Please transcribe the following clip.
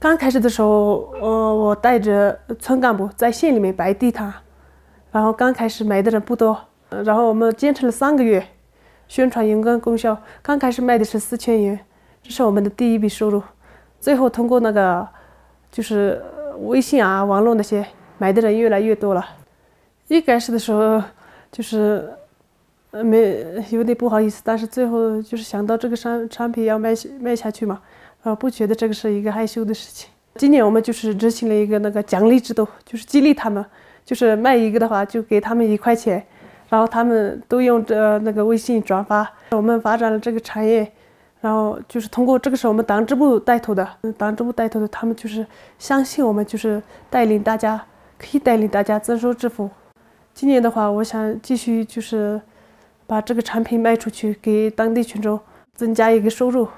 刚开始的时候，呃，我带着村干部在县里面摆地摊，然后刚开始买的人不多，然后我们坚持了三个月，宣传银根功效。刚开始卖的是四千元，这是我们的第一笔收入。最后通过那个，就是微信啊、网络那些，买的人越来越多了。一开始的时候，就是，呃，没有点不好意思，但是最后就是想到这个商产品要卖卖下去嘛。呃，不觉得这个是一个害羞的事情。今年我们就是执行了一个那个奖励制度，就是激励他们，就是卖一个的话就给他们一块钱，然后他们都用这那个微信转发，我们发展了这个产业，然后就是通过这个是我们党支部带头的，党支部带头的，他们就是相信我们，就是带领大家可以带领大家增收致富。今年的话，我想继续就是把这个产品卖出去，给当地群众增加一个收入。